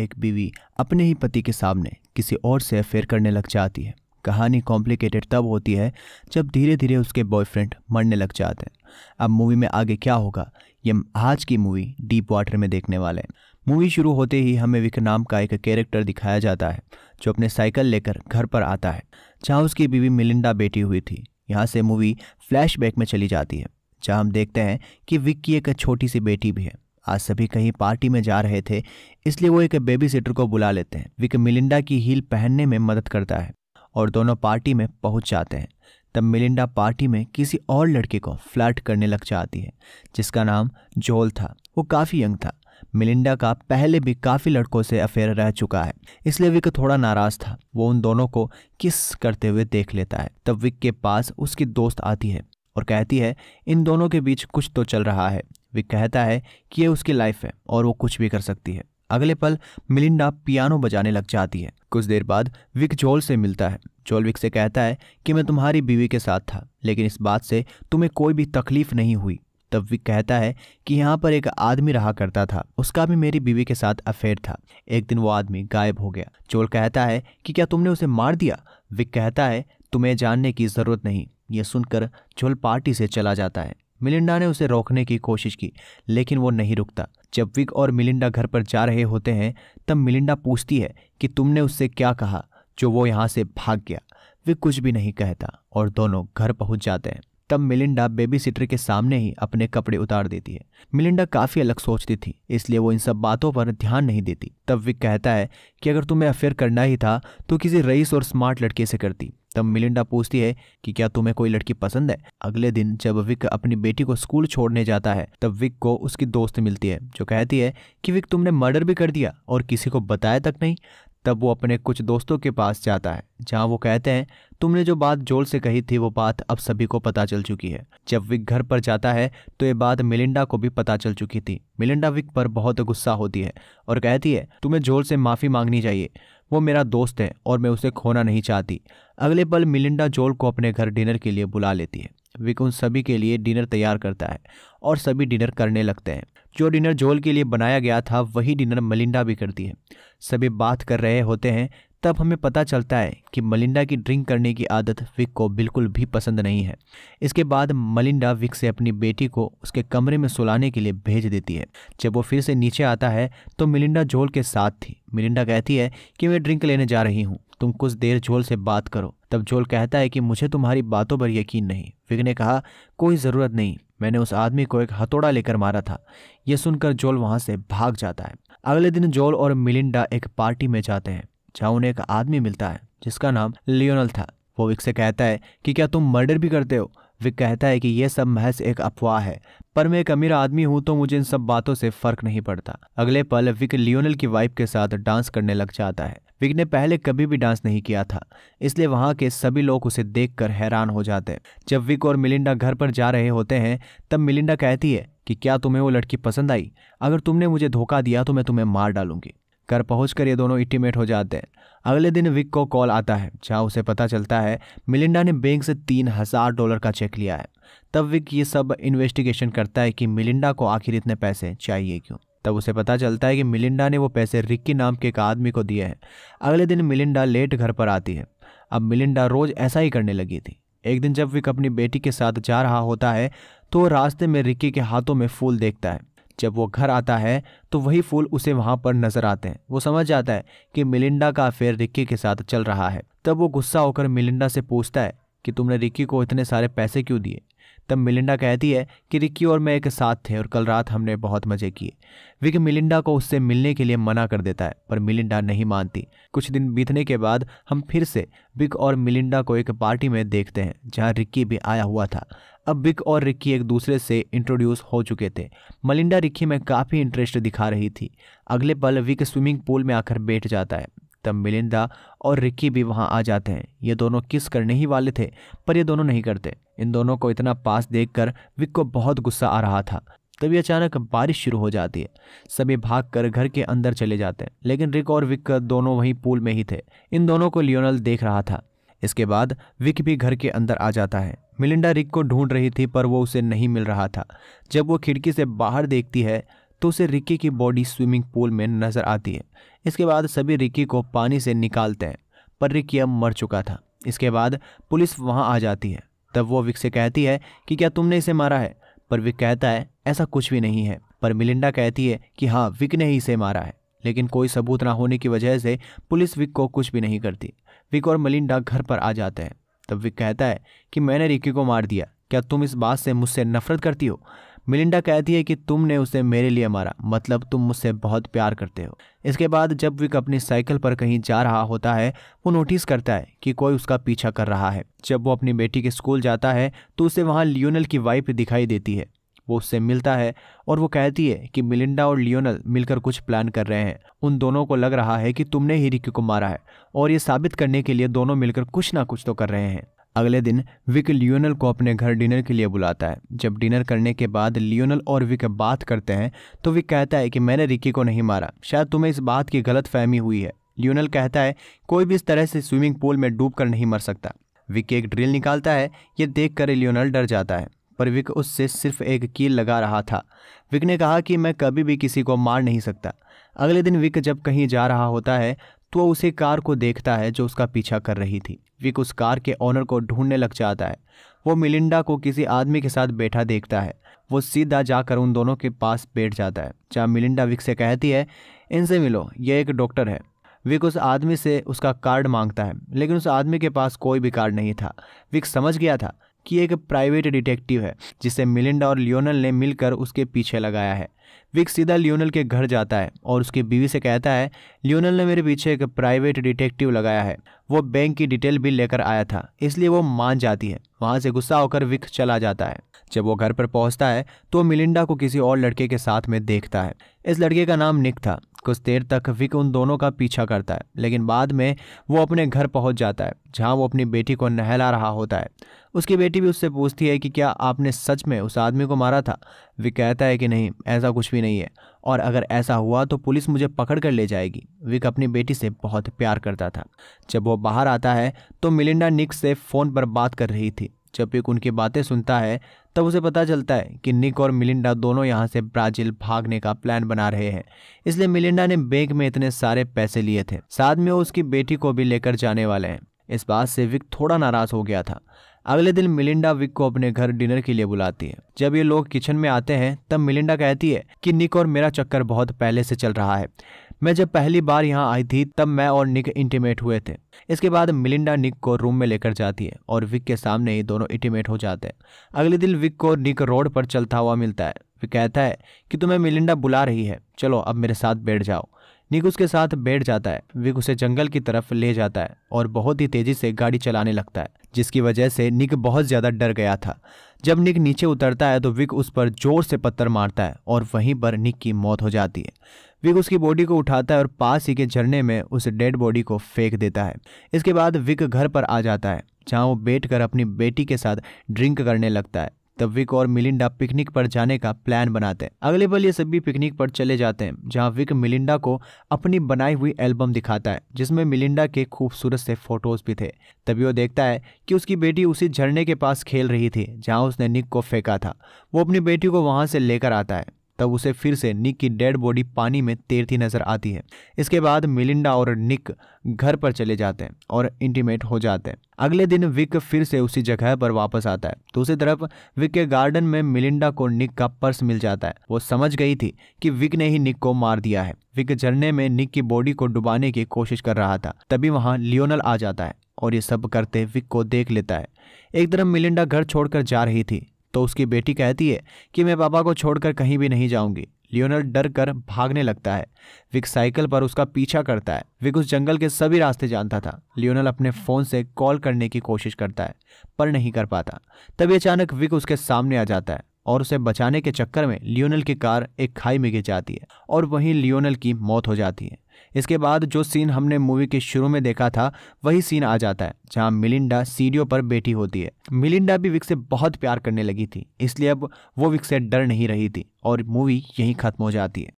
एक बीवी अपने ही पति के सामने किसी और से अफेयर करने लग जाती है कहानी कॉम्प्लिकेटेड तब होती है जब धीरे धीरे उसके बॉयफ्रेंड मरने लग जाते हैं अब मूवी में आगे क्या होगा ये आज की मूवी डीप वाटर में देखने वाले हैं मूवी शुरू होते ही हमें विक नाम का एक कैरेक्टर दिखाया जाता है जो अपने साइकिल लेकर घर पर आता है जहाँ उसकी बीवी मिलिंडा बेटी हुई थी यहाँ से मूवी फ्लैशबैक में चली जाती है जहाँ हम देखते हैं कि विक की एक छोटी सी बेटी भी है आज सभी कहीं पार्टी में जा रहे थे इसलिए वो एक बेबी सिटर को बुला लेते हैं विक मिलिंडा की हील पहनने में मदद करता है और दोनों पार्टी में पहुंच जाते हैं तब मिलिंडा पार्टी में किसी और लड़के को फ्लर्ट करने लग जाती है जिसका नाम जोल था वो काफ़ी यंग था मिलिंडा का पहले भी काफ़ी लड़कों से अफेयर रह चुका है इसलिए विक थोड़ा नाराज़ था वो उन दोनों को किस करते हुए देख लेता है तब विक के पास उसकी दोस्त आती है और कहती है इन दोनों के बीच कुछ तो चल रहा है विक कहता है कि ये उसकी लाइफ है और वो कुछ भी कर सकती है अगले पल मिलिंडा पियानो बजाने लग जाती है कुछ देर बाद विक जोल से मिलता है जोल विक से कहता है कि मैं तुम्हारी बीवी के साथ था लेकिन इस बात से तुम्हें कोई भी तकलीफ नहीं हुई तब विक कहता है कि यहाँ पर एक आदमी रहा करता था उसका भी मेरी बीवी के साथ अफेयर था एक दिन वो आदमी गायब हो गया चोल कहता है कि क्या तुमने उसे मार दिया विक कहता है तुम्हें जानने की ज़रूरत नहीं यह सुनकर जोल पार्टी से चला जाता है मिलिंडा ने उसे रोकने की कोशिश की लेकिन वो नहीं रुकता जब विक और मिलिंडा घर पर जा रहे होते हैं तब मिलिंडा पूछती है कि तुमने उससे क्या कहा जो वो यहाँ से भाग गया विक कुछ भी नहीं कहता और दोनों घर पहुँच जाते हैं तब मिलिंडा बेबी सिटर के सामने ही अपने कपड़े उतार देती है मिलिंडा काफ़ी अलग सोचती थी इसलिए वो इन सब बातों पर ध्यान नहीं देती तब विक कहता है कि अगर तुम्हें अफेयर करना ही था तो किसी रईस और स्मार्ट लड़के से करती तब मिलिंडा पूछती है कि क्या तुम्हें कोई लड़की पसंद है अगले दिन जब विक अपनी बेटी को स्कूल छोड़ने जाता है तब विक को उसकी दोस्त मिलती है जो कहती है कि विक तुमने मर्डर भी कर दिया और किसी को बताया तक नहीं तब वो अपने कुछ दोस्तों के पास जाता है जहाँ वो कहते हैं तुमने जो बात जोल से कही थी वो बात अब सभी को पता चल चुकी है जब विक घर पर जाता है तो ये बात मिलिंडा को भी पता चल चुकी थी मिलिंडा विक पर बहुत गुस्सा होती है और कहती है तुम्हें जोल से माफ़ी मांगनी चाहिए वो मेरा दोस्त है और मैं उसे खोना नहीं चाहती अगले पल मिलिंडा जोल को अपने घर डिनर के लिए बुला लेती है विक उन सभी के लिए डिनर तैयार करता है और सभी डिनर करने लगते हैं जो डिनर जोल के लिए बनाया गया था वही डिनर मलिंडा भी करती है सभी बात कर रहे होते हैं तब हमें पता चलता है कि मलिंडा की ड्रिंक करने की आदत विक को बिल्कुल भी पसंद नहीं है इसके बाद मलिंडा विक से अपनी बेटी को उसके कमरे में सुलाने के लिए भेज देती है जब वो फिर से नीचे आता है तो मिलिंडा जोल के साथ थी मिलिंडा कहती है कि मैं ड्रिंक लेने जा रही हूँ तुम कुछ देर झोल से बात करो तब झोल कहता है कि मुझे तुम्हारी बातों पर यकीन नहीं विग ने कहा कोई ज़रूरत नहीं मैंने उस आदमी को एक हथौड़ा लेकर मारा था यह सुनकर जोल वहां से भाग जाता है अगले दिन जोल और मिलिंडा एक पार्टी में जाते हैं जहाँ उन्हें एक आदमी मिलता है जिसका नाम लियोनल था वो विक से कहता है कि क्या तुम मर्डर भी करते हो विक कहता है कि यह सब महज एक अफवाह है पर मैं एक अमीर आदमी हूँ तो मुझे इन सब बातों से फर्क नहीं पड़ता अगले पल विक लियोनल की वाइफ के साथ डांस करने लग जाता है विग ने पहले कभी भी डांस नहीं किया था इसलिए वहां के सभी लोग उसे देखकर हैरान हो जाते जब विग और मिलिंडा घर पर जा रहे होते हैं तब मिलिंडा कहती है कि क्या तुम्हें वो लड़की पसंद आई अगर तुमने मुझे धोखा दिया तो मैं तुम्हें मार डालूंगी घर पहुंचकर ये दोनों इंटीमेट हो जाते हैं अगले दिन विक को कॉल आता है जहां उसे पता चलता है मिलिंडा ने बैंक से तीन हज़ार डॉलर का चेक लिया है तब विक ये सब इन्वेस्टिगेशन करता है कि मिलिंडा को आखिर इतने पैसे चाहिए क्यों तब उसे पता चलता है कि मिलिंडा ने वो पैसे रिक्की नाम के एक आदमी को दिए हैं अगले दिन मिलिंडा लेट घर पर आती है अब मिलिंडा रोज़ ऐसा ही करने लगी थी एक दिन जब विक अपनी बेटी के साथ जा रहा होता है तो रास्ते में रिक्की के हाथों में फूल देखता है जब वो घर आता है तो वही फूल उसे वहां पर नजर आते हैं वो समझ जाता है कि मिलिंडा का अफेयर रिक्की के साथ चल रहा है तब वो गुस्सा होकर मिलिंडा से पूछता है कि तुमने रिक्की को इतने सारे पैसे क्यों दिए तब मिलिंडा कहती है कि रिक्की और मैं एक साथ थे और कल रात हमने बहुत मज़े किए विक मिलिंडा को उससे मिलने के लिए मना कर देता है पर मिलिंडा नहीं मानती कुछ दिन बीतने के बाद हम फिर से विक और मिलिंडा को एक पार्टी में देखते हैं जहाँ रिक्की भी आया हुआ था अब विक और रिक्की एक दूसरे से इंट्रोड्यूस हो चुके थे मलिंडा रिक्की में काफ़ी इंटरेस्ट दिखा रही थी अगले पल विक स्विमिंग पूल में आकर बैठ जाता है तब मिलिंदा और रिक्की भी वहाँ आ जाते हैं ये दोनों किस करने ही वाले थे पर ये दोनों नहीं करते इन दोनों को इतना पास देख कर विक को बहुत गुस्सा आ रहा था तभी अचानक बारिश शुरू हो जाती है सभी भाग कर घर के अंदर चले जाते हैं लेकिन रिक और विक दोनों वहीं पूल में ही थे इन दोनों को लियोनल देख रहा था इसके बाद विक भी घर के अंदर आ जाता है मिलिंडा रिक को ढूंढ रही थी पर वो उसे नहीं मिल रहा था जब वो खिड़की से बाहर देखती है तो उसे रिक्की की बॉडी स्विमिंग पूल में नज़र आती है इसके बाद सभी रिक्की को पानी से निकालते हैं पर रिक्की अब मर चुका था इसके बाद पुलिस वहाँ आ जाती है तब वो विक से कहती है कि क्या तुमने इसे मारा है पर विक कहता है ऐसा कुछ भी नहीं है पर मिलिंडा कहती है कि हाँ विक ने ही इसे मारा है लेकिन कोई सबूत ना होने की वजह से पुलिस विक को कुछ भी नहीं करती विक और मिलिंडा घर पर आ जाते हैं तब विक कहता है कि मैंने रिक्की को मार दिया क्या तुम इस बात से मुझसे नफरत करती हो मिलिंडा कहती है कि तुमने उसे मेरे लिए मारा मतलब तुम मुझसे बहुत प्यार करते हो इसके बाद जब विक अपनी साइकिल पर कहीं जा रहा होता है वो नोटिस करता है कि कोई उसका पीछा कर रहा है जब वो अपनी बेटी के स्कूल जाता है तो उसे वहाँ लियोनल की वाइफ दिखाई देती है वो उससे मिलता है और वो कहती है कि मिलिंडा और लियोनल मिलकर कुछ प्लान कर रहे हैं उन दोनों को लग रहा है कि तुमने ही रिक्की को मारा है और ये साबित करने के लिए दोनों मिलकर कुछ ना कुछ तो कर रहे हैं अगले दिन विक लियोनल को अपने घर डिनर के लिए बुलाता है जब डिनर करने के बाद लियोनल और विक बात करते हैं तो विक कहता है कि मैंने रिकी को नहीं मारा शायद तुम्हें इस बात की गलत फहमी हुई है लियोनल कहता है कोई भी इस तरह से स्विमिंग पूल में डूब कर नहीं मर सकता विक एक ड्रिल निकालता है ये देख कर लियोनल डर जाता है पर विक उससे सिर्फ एक कील लगा रहा था विक ने कहा कि मैं कभी भी किसी को मार नहीं सकता अगले दिन विक जब कहीं जा रहा होता है तो उसी कार को देखता है जो उसका पीछा कर रही थी विक उस कार के ऑनर को ढूंढने लग जाता है वो मिलिंडा को किसी आदमी के साथ बैठा देखता है वो सीधा जाकर उन दोनों के पास बैठ जाता है जहाँ मिलिंडा विक से कहती है इनसे मिलो ये एक डॉक्टर है विक उस आदमी से उसका कार्ड मांगता है लेकिन उस आदमी के पास कोई भी कार्ड नहीं था विक समझ गया था कि एक प्राइवेट डिटेक्टिव है जिसे मिलिंडा और लियोनल ने मिलकर उसके पीछे लगाया है विक सीधा लियोनल के घर जाता है और उसकी बीवी से कहता है लियोनल ने मेरे पीछे एक प्राइवेट डिटेक्टिव लगाया है वो बैंक की डिटेल भी लेकर आया था इसलिए वो मान जाती है वहाँ से गुस्सा होकर विक चला जाता है जब वो घर पर पहुँचता है तो मिलिंडा को किसी और लड़के के साथ में देखता है इस लड़के का नाम निक था कुछ देर तक विक उन दोनों का पीछा करता है लेकिन बाद में वो अपने घर पहुंच जाता है जहां वो अपनी बेटी को नहला रहा होता है उसकी बेटी भी उससे पूछती है कि क्या आपने सच में उस आदमी को मारा था विक कहता है कि नहीं ऐसा कुछ भी नहीं है और अगर ऐसा हुआ तो पुलिस मुझे पकड़ कर ले जाएगी विक अपनी बेटी से बहुत प्यार करता था जब वो बाहर आता है तो मिलिंडा निक से फ़ोन पर बात कर रही थी जब एक उनकी बातें सुनता है तब उसे पता चलता है कि निक और मिलिंडा दोनों यहाँ से ब्राजील भागने का प्लान बना रहे हैं इसलिए मिलिंडा ने बैंक में इतने सारे पैसे लिए थे साथ में वो उसकी बेटी को भी लेकर जाने वाले हैं इस बात से विक थोड़ा नाराज हो गया था अगले दिन मिलिंडा विक को अपने घर डिनर के लिए बुलाती है जब ये लोग किचन में आते हैं तब मिलिंडा कहती है कि निक और मेरा चक्कर बहुत पहले से चल रहा है मैं जब पहली बार यहाँ आई थी तब मैं और निक इंटीमेट हुए थे इसके बाद मिलिंडा निक को रूम में लेकर जाती है और विक के सामने ही दोनों इंटीमेट हो जाते हैं अगले दिन विक को निक रोड पर चलता हुआ मिलता है वे कहता है कि तुम्हें मिलिंडा बुला रही है चलो अब मेरे साथ बैठ जाओ निक उसके साथ बैठ जाता है विक उसे जंगल की तरफ ले जाता है और बहुत ही तेजी से गाड़ी चलाने लगता है जिसकी वजह से निक बहुत ज़्यादा डर गया था जब निक नीचे उतरता है तो विक उस पर जोर से पत्थर मारता है और वहीं पर निक की मौत हो जाती है विक उसकी बॉडी को उठाता है और पास ही के झरने में उस डेड बॉडी को फेंक देता है इसके बाद विक घर पर आ जाता है जहाँ वो बैठ कर अपनी बेटी के साथ ड्रिंक करने लगता है तब विक और मिलिंडा पिकनिक पर जाने का प्लान बनाते हैं अगले पल ये सभी पिकनिक पर चले जाते हैं जहाँ विक मिलिंडा को अपनी बनाई हुई एल्बम दिखाता है जिसमें मिलिंडा के खूबसूरत से फोटोज भी थे तभी वो देखता है कि उसकी बेटी उसी झरने के पास खेल रही थी जहाँ उसने निक को फेंका था वो अपनी बेटी को वहाँ से लेकर आता है तब उसे फिर से निक की डेड बॉडी पानी में तैरती नजर आती है इसके बाद मिलिंडा और निक घर पर चले जाते हैं और इंटीमेट हो जाते हैं अगले दिन विक फिर से उसी जगह पर वापस आता है दूसरी तरफ विक के गार्डन में मिलिंडा को निक का पर्स मिल जाता है वो समझ गई थी कि विक ने ही निक को मार दिया है विक झरने में निक की बॉडी को डुबाने की कोशिश कर रहा था तभी वहां लियोनल आ जाता है और ये सब करते विक को देख लेता है एक तरफ मिलिंडा घर छोड़कर जा रही थी तो उसकी बेटी कहती है कि मैं पापा को छोड़कर कहीं भी नहीं जाऊंगी लियोनल डर कर भागने लगता है विक साइकिल पर उसका पीछा करता है विक उस जंगल के सभी रास्ते जानता था लियोनल अपने फ़ोन से कॉल करने की कोशिश करता है पर नहीं कर पाता तभी अचानक विक उसके सामने आ जाता है और उसे बचाने के चक्कर में लियोनल की कार एक खाई में गिर जाती है और वहीं लियोनल की मौत हो जाती है इसके बाद जो सीन हमने मूवी के शुरू में देखा था वही सीन आ जाता है जहां मिलिंडा सीढ़ियों पर बैठी होती है मिलिंडा भी विक से बहुत प्यार करने लगी थी इसलिए अब वो विक से डर नहीं रही थी और मूवी यहीं ख़त्म हो जाती है